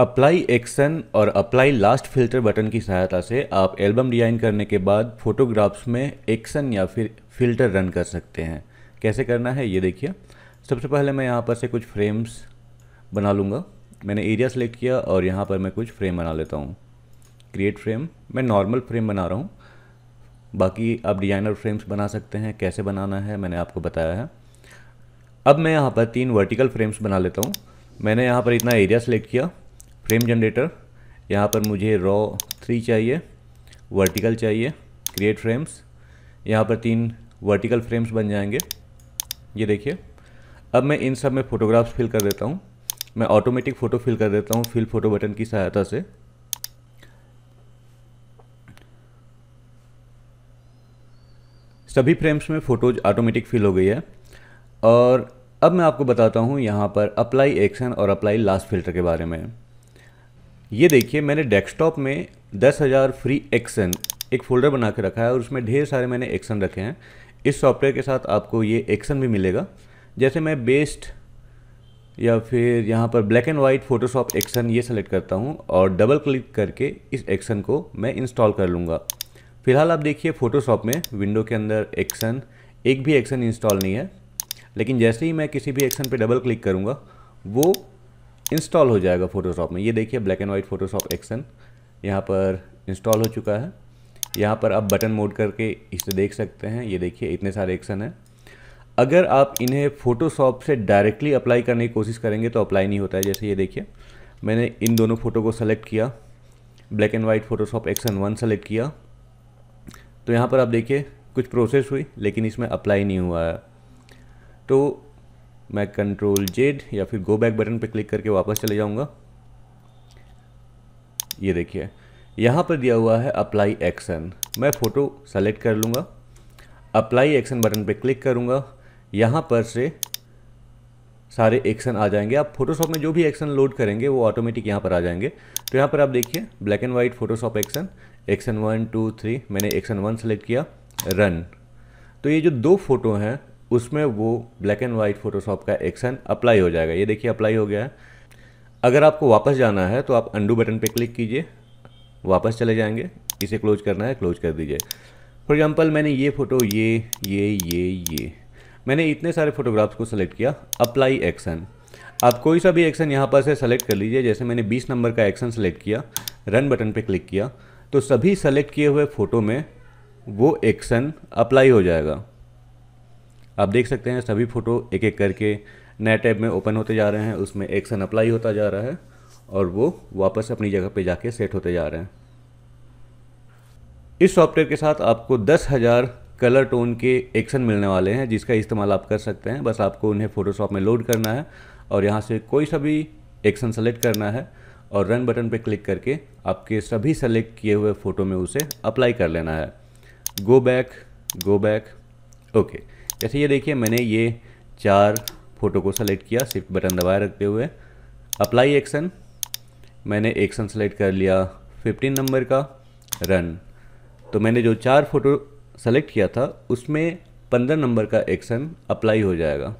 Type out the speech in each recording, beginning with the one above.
apply action और apply last filter button की सहायता से आप एल्बम डिजाइन करने के बाद फोटोग्राफ्स में एक्शन या फिर फिल्टर रन कर सकते हैं कैसे करना है ये देखिए सबसे पहले मैं यहाँ पर से कुछ फ्रेम्स बना लूँगा मैंने एरिया सेलेक्ट किया और यहाँ पर मैं कुछ फ्रेम बना लेता हूँ क्रिएट फ्रेम मैं नॉर्मल फ्रेम बना रहा हूँ बाकी आप डिजाइनर फ्रेम्स बना सकते हैं कैसे बनाना है मैंने आपको बताया है अब मैं यहाँ पर तीन वर्टिकल फ्रेम्स बना लेता हूँ मैंने यहाँ पर इतना एरिया सेलेक्ट किया फ्रेम जनरेटर यहाँ पर मुझे रॉ थ्री चाहिए वर्टिकल चाहिए क्रिएट फ्रेम्स यहाँ पर तीन वर्टिकल फ्रेम्स बन जाएंगे ये देखिए अब मैं इन सब में फ़ोटोग्राफ्स फिल कर देता हूँ मैं ऑटोमेटिक फ़ोटो फिल कर देता हूँ फिल फ़ोटो बटन की सहायता से सभी फ्रेम्स में फ़ोटोज ऑटोमेटिक फिल हो गई है और अब मैं आपको बताता हूँ यहाँ पर अप्लाई एक्शन और अप्लाई लास्ट फिल्टर के बारे में ये देखिए मैंने डेस्कटॉप में दस हज़ार फ्री एक्शन एक फोल्डर बना के रखा है और उसमें ढेर सारे मैंने एक्शन रखे हैं इस सॉफ्टवेयर के साथ आपको ये एक्शन भी मिलेगा जैसे मैं बेस्ट या फिर यहाँ पर black and white Photoshop action ये सेलेक्ट करता हूँ और डबल क्लिक करके इस एक्शन को मैं इंस्टॉल कर लूँगा फिलहाल आप देखिए फ़ोटोशॉप में विंडो के अंदर एक्शन एक भी एक्शन इंस्टॉल नहीं है लेकिन जैसे ही मैं किसी भी एक्शन पे डबल क्लिक करूँगा वो इंस्टॉल हो जाएगा फ़ोटोशॉप में ये देखिए black and white Photoshop action यहाँ पर इंस्टॉल हो चुका है यहाँ पर आप बटन मोड करके इसे देख सकते हैं ये देखिए इतने सारे एक्शन हैं अगर आप इन्हें फ़ोटोशॉप से डायरेक्टली अप्लाई करने की कोशिश करेंगे तो अप्लाई नहीं होता है जैसे ये देखिए मैंने इन दोनों फ़ोटो को सेलेक्ट किया black and white Photoshop action one select किया तो यहाँ पर आप देखिए कुछ प्रोसेस हुई लेकिन इसमें अप्लाई नहीं हुआ है तो मैं कंट्रोल जेड या फिर गो बैक बटन पर क्लिक करके वापस चले जाऊँगा ये देखिए यहाँ पर दिया हुआ है अप्लाई एक्शन मैं फ़ोटो सेलेक्ट कर लूँगा अप्लाई एक्शन बटन पर क्लिक करूँगा यहाँ पर से सारे एक्शन आ जाएंगे आप फोटोशॉप में जो भी एक्शन लोड करेंगे वो ऑटोमेटिक यहाँ पर आ जाएंगे तो यहाँ पर आप देखिए black and white Photoshop action action one two three मैंने एक्शन वन सेलेक्ट किया रन तो ये जो दो फोटो हैं उसमें वो ब्लैक एंड वाइट फोटोशॉप का एक्शन अप्लाई हो जाएगा ये देखिए अप्लाई हो गया है अगर आपको वापस जाना है तो आप अंडू बटन पे क्लिक कीजिए वापस चले जाएंगे इसे क्लोज करना है क्लोज कर दीजिए फॉर एग्ज़ाम्पल मैंने ये फ़ोटो ये ये ये ये मैंने इतने सारे फोटोग्राफ्स को सेलेक्ट किया अप्लाई एक्शन आप कोई सा भी एक्शन यहाँ पर से सेलेक्ट कर लीजिए जैसे मैंने 20 नंबर का एक्शन सेलेक्ट किया रन बटन पे क्लिक किया तो सभी सेलेक्ट किए हुए फ़ोटो में वो एक्शन अप्लाई हो जाएगा आप देख सकते हैं सभी फ़ोटो एक एक करके नए टैब में ओपन होते जा रहे हैं उसमें एक्शन अप्लाई होता जा रहा है और वो वापस अपनी जगह पे जाके सेट होते जा रहे हैं इस सॉफ्टवेयर के साथ आपको दस हज़ार कलर टोन के एक्शन मिलने वाले हैं जिसका इस्तेमाल आप कर सकते हैं बस आपको उन्हें फ़ोटोशॉप में लोड करना है और यहाँ से कोई सा भी एक्शन सेलेक्ट करना है और रन बटन पर क्लिक करके आपके सभी सेलेक्ट किए हुए फ़ोटो में उसे अप्लाई कर लेना है go back go back okay जैसे अच्छा, ये देखिए मैंने ये चार फ़ोटो को सेलेक्ट किया सिर्फ बटन दबाए रखते हुए अप्लाई एक्शन मैंने एक्शन सेलेक्ट कर लिया 15 नंबर का रन तो मैंने जो चार फ़ोटो सेलेक्ट किया था उसमें 15 नंबर का एक्शन अप्लाई हो जाएगा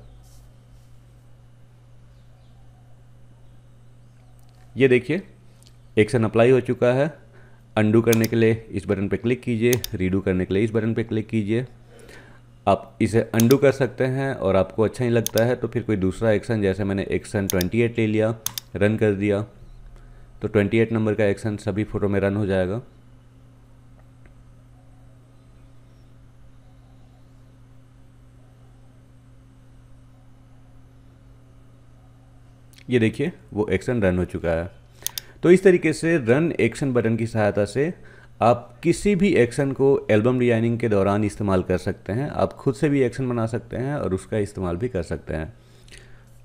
ये देखिए एक्शन अप्लाई हो चुका है अंडू करने के लिए इस बटन पर क्लिक कीजिए रीडू करने के लिए इस बटन पर क्लिक कीजिए आप इसे अंडू कर सकते हैं और आपको अच्छा नहीं लगता है तो फिर कोई दूसरा एक्शन जैसे मैंने एक्शन 28 ले लिया रन कर दिया तो 28 नंबर का एक्शन सभी फ़ोटो में रन हो जाएगा ये देखिए वो एक्शन रन हो चुका है तो इस तरीके से रन एक्शन बटन की सहायता से आप किसी भी एक्शन को एल्बम डिजाइनिंग के दौरान इस्तेमाल कर सकते हैं आप खुद से भी एक्शन बना सकते हैं और उसका इस्तेमाल भी कर सकते हैं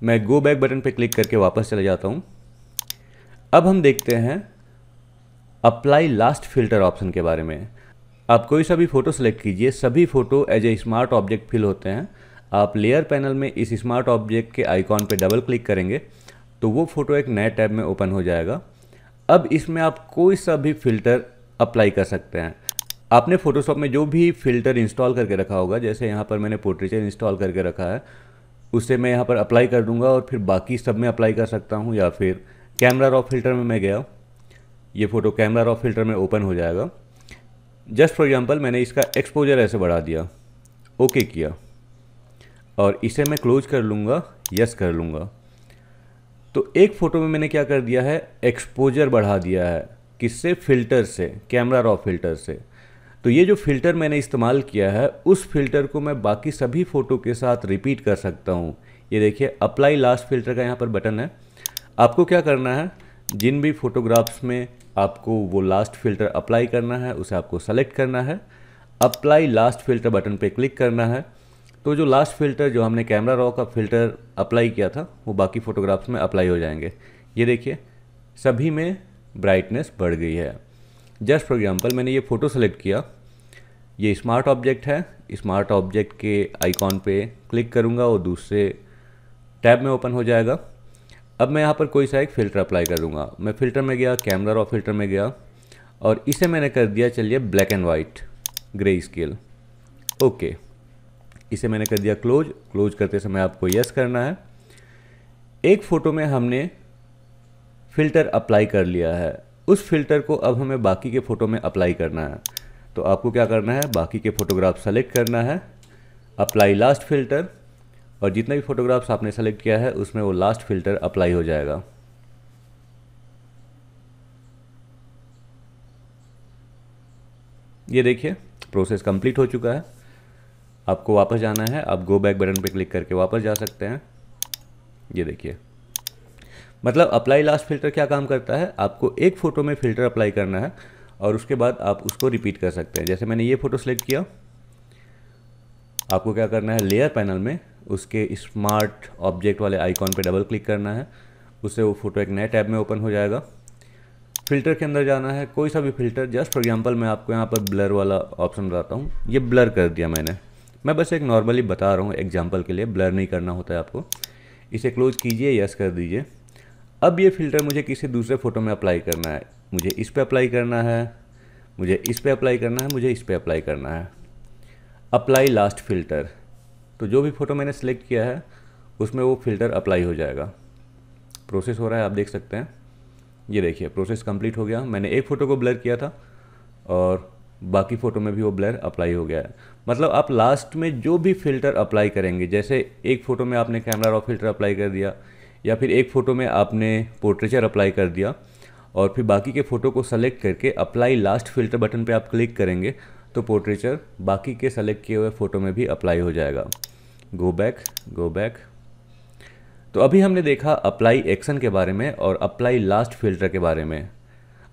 मैं गो बैक बटन पर क्लिक करके वापस चले जाता हूँ अब हम देखते हैं अप्लाई लास्ट फिल्टर ऑप्शन के बारे में आप कोई सा भी फ़ोटो सेलेक्ट कीजिए सभी photo as a smart object fill होते हैं आप लेयर पैनल में इस स्मार्ट ऑब्जेक्ट के आइकॉन पर डबल क्लिक करेंगे तो वो फ़ोटो एक नए टैब में ओपन हो जाएगा अब इसमें आप कोई सा भी फिल्टर अप्लाई कर सकते हैं आपने फोटोशॉप में जो भी फिल्टर इंस्टॉल करके रखा होगा जैसे यहाँ पर मैंने पोर्ट्रेचर इंस्टॉल करके रखा है उसे मैं यहाँ पर अप्लाई कर दूँगा और फिर बाकी सब में अप्लाई कर सकता हूँ या फिर कैमरा रॉ फिल्टर में मैं गया ये फ़ोटो कैमरा रॉ फिल्टर में ओपन हो जाएगा जस्ट फॉर एग्ज़ाम्पल मैंने इसका एक्सपोजर ऐसे बढ़ा दिया ओके किया और इसे मैं क्लोज कर लूँगा यस कर लूँगा तो एक फ़ोटो में मैंने क्या कर दिया है एक्सपोजर बढ़ा दिया है किससे फ़िल्टर से कैमरा रॉ फिल्टर से तो ये जो फ़िल्टर मैंने इस्तेमाल किया है उस फिल्टर को मैं बाकी सभी फ़ोटो के साथ रिपीट कर सकता हूँ ये देखिए अप्लाई लास्ट फिल्टर का यहाँ पर बटन है आपको क्या करना है जिन भी फ़ोटोग्राफ्स में आपको वो लास्ट फिल्टर अप्लाई करना है उसे आपको सेलेक्ट करना है अप्लाई लास्ट फिल्टर बटन पे क्लिक करना है तो जो लास्ट फिल्टर जो हमने कैमरा रॉ का फिल्टर अप्लाई किया था वो बाकी फ़ोटोग्राफ्स में अप्लाई हो जाएंगे ये देखिए सभी में ब्राइटनेस बढ़ गई है जस्ट फॉर एग्ज़ाम्पल मैंने ये फ़ोटो सेलेक्ट किया ये स्मार्ट ऑब्जेक्ट है स्मार्ट ऑब्जेक्ट के आइकॉन पे क्लिक करूँगा और दूसरे टैब में ओपन हो जाएगा अब मैं यहाँ पर कोई सा एक फ़िल्टर अप्लाई कर दूँगा मैं फ़िल्टर में गया कैमरा और फिल्टर में गया और इसे मैंने कर दिया चलिए black and white grey scale okay इसे मैंने कर दिया क्लोज क्लोज करते समय आपको यस करना है एक फ़ोटो में हमने फ़िल्टर अप्लाई कर लिया है उस फिल्टर को अब हमें बाकी के फ़ोटो में अप्लाई करना है तो आपको क्या करना है बाकी के फ़ोटोग्राफ सेलेक्ट करना है अप्लाई लास्ट फ़िल्टर और जितना भी फ़ोटोग्राफ्स आपने सेलेक्ट किया है उसमें वो लास्ट फ़िल्टर अप्लाई हो जाएगा ये देखिए प्रोसेस कंप्लीट हो चुका है आपको वापस जाना है आप गो बैक बटन पर क्लिक करके वापस जा सकते हैं ये देखिए मतलब अप्लाई लास्ट फिल्टर क्या काम करता है आपको एक फ़ोटो में फ़िल्टर अप्लाई करना है और उसके बाद आप उसको रिपीट कर सकते हैं जैसे मैंने ये फ़ोटो सेलेक्ट किया आपको क्या करना है लेयर पैनल में उसके स्मार्ट ऑब्जेक्ट वाले आइकॉन पे डबल क्लिक करना है उससे वो फ़ोटो एक नए टैब में ओपन हो जाएगा फिल्टर के अंदर जाना है कोई सा भी फिल्टर जस्ट फॉर एग्जांपल मैं आपको यहाँ पर ब्लर वाला ऑप्शन बताता हूँ ये ब्लर कर दिया मैंने मैं बस एक नॉर्मली बता रहा हूँ एग्जाम्पल के लिए ब्लर नहीं करना होता है आपको इसे क्लोज कीजिए यस कर दीजिए अब ये फ़िल्टर मुझे किसी दूसरे फ़ोटो में अप्लाई करना है मुझे इस पर अप्लाई करना है मुझे इस पर अप्लाई करना है मुझे इस पर अप्लाई करना है अप्लाई लास्ट फ़िल्टर तो जो भी फ़ोटो मैंने सेलेक्ट किया है उसमें वो फ़िल्टर अप्लाई हो जाएगा प्रोसेस हो रहा है आप देख सकते हैं ये देखिए प्रोसेस कंप्लीट हो गया मैंने एक फ़ोटो को ब्लर किया था और बाकी फ़ोटो में भी वो ब्लर अप्लाई हो गया है मतलब आप लास्ट में जो भी फ़िल्टर अप्लाई करेंगे जैसे एक फ़ोटो में आपने कैमरा रॉ फिल्टर अप्लाई कर दिया या फिर एक फ़ोटो में आपने पोर्ट्रेचर अप्लाई कर दिया और फिर बाकी के फ़ोटो को सेलेक्ट करके अप्लाई लास्ट फिल्टर बटन पे आप क्लिक करेंगे तो पोर्ट्रेचर बाकी के सेलेक्ट किए हुए फ़ोटो में भी अप्लाई हो जाएगा गो बैक गो बैक तो अभी हमने देखा अप्लाई एक्शन के बारे में और अप्लाई लास्ट फिल्टर के बारे में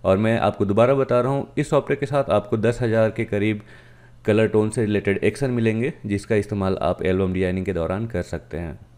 और मैं आपको दोबारा बता रहा हूँ इस सॉफ्टवेयर के साथ आपको दस हज़ार के करीब कलर टोन से रिलेटेड एक्शन मिलेंगे जिसका इस्तेमाल आप एल्बम डिजाइनिंग के दौरान कर सकते हैं